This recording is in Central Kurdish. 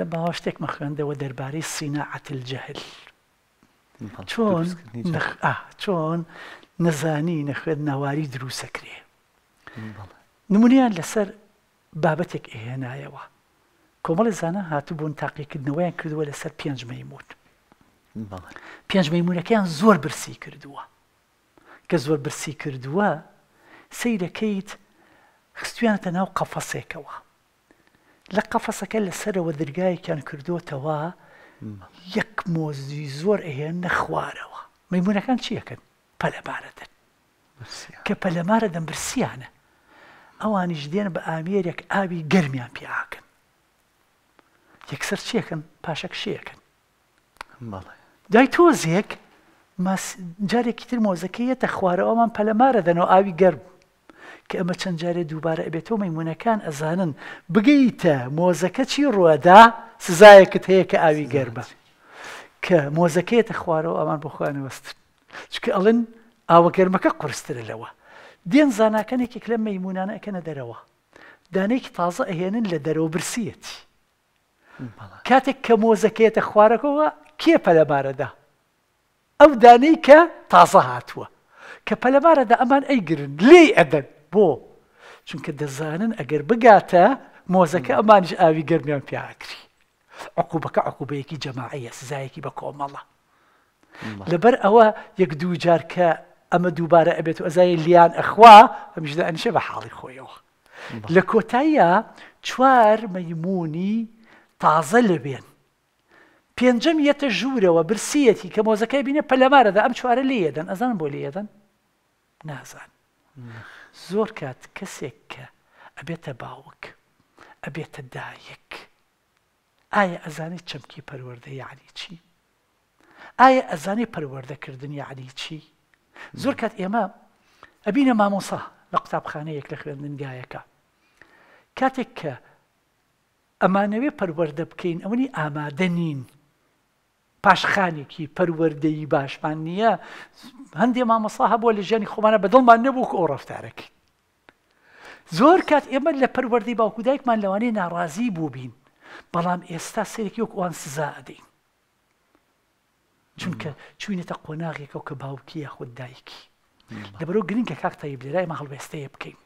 لە باوە شتێکمە خوێندەوە دەربارەی سینەعتل جەهل چۆن چۆن نەزانی نەخوێن ناواری دروسەکرێ نمونیان لەسەر بابەتێک ئێهێنایەوە کۆمەڵی زانە هاتو بوون تاقیکردنەوەیان کردووە لەسەر پێنج مەیمون پێنج مەیمونونەکەیان زۆر برسی کردووە کە زۆر برسی کردووە سیرەکەیت خستویانەتە ناو قەفەسێکەوە لە قەفەسەکە لەسەرەوە دەرگایەکیان کردوتەوە یەک مۆزی زۆر ئەهێن نەخوارەوە مەمونونەکان چیەکەن پەلەبارەدن کە پەلەمارە دەمبرسیانە ئەوانیش دێن بە ئامێرێک ئاوی گەرمیان پیاکەن یەکسەر چیەکەن پاشەک شیەکەن دای تۆزێک جارێکی تر مۆزەکەیەتە خوارەوەمان پەلەمارە دەنەوە ئاوی گەرم کە ئەمە چەند جارێ دووبارە ئەبێتەوە مەمونونەکان ئەزانن بگەیتە مۆزەکە چی ڕوەدا سزایەکت هەیە کە ئاوی گەربە کە مۆزەکەیتە خوارەوە ئەمان بخواانوەستن چکە ئەڵن ئاوە گەرمەکە قرسترە لەوە دێن زاناکەنێکێک لە مەمونانە ئەەکەنە دەرەوە دانێکی تازە ئەهێنن لە دەرەوە برسیەتی کاتێک کە مۆزەکەیتە خوارەکەەوە کێ پەلەبارەدا ئەو دانەی کە تازە هاتووە کە پەلەبارەدا ئەمان ئەیگرن لێ ئەدەن بۆ چونکە دەزانن ئەگەر بگاتە مۆزەکە ئەمانش ئاوی گەرمیان پیاکری عقوبەکە عقوبەیەکی جەماعەیە سزایەکی بە کۆمەڵە لەبەر ئەوە یەک دوو جار کە ئەمە دووبارە ئەبێت و ئەزای لیان ئەخوا ئەمژدا ئەنشە بە حاڵی خۆیەوە لە کۆتاییە چوار مەمونی تازە لەبێن پێنجەم یەتە ژوورەوە برسیەتی کە مۆزەکەی بینە پەلەمارەدا ئەم چوارە لێدەن ئەزان بۆ لێدەن نازان زۆر کات کەسێک کە ئەبێتە باوک ئەبێتە دایک ئایا ئەزانێت چەمکی پەروەەردە یعنی چی؟ ئایا ئەزانێ پەروەەردەکردن یعنی چی؟ زۆر کات ئێمە ئەبینە مامۆسا لە قوتابخانەیەک لە خوێندنگایەکە کاتێک کە ئەمانەوێ پەروەەردە بکەین ئەوەنی ئامادە نین پاشخانێکی پەروەەردەی باشمان نییە هەندێ مامەسا هەبووە لە ژیانی خۆمانە بەدڵمان نەبوو کە ئەو ڕفتارەکە زۆر کات ئێمە لە پەروەردی باوکودایکمان لەوانەیە ناڕازی بوو بین بەڵام ئێستا سێرەکی وەکوان سزادەین چونکە چوینێتە قۆناغێکە و کە باوکی یاخود دایکی لەبەرو گرنگکە کاک تایب لێرای مە هەڵوێستەیە بکەین.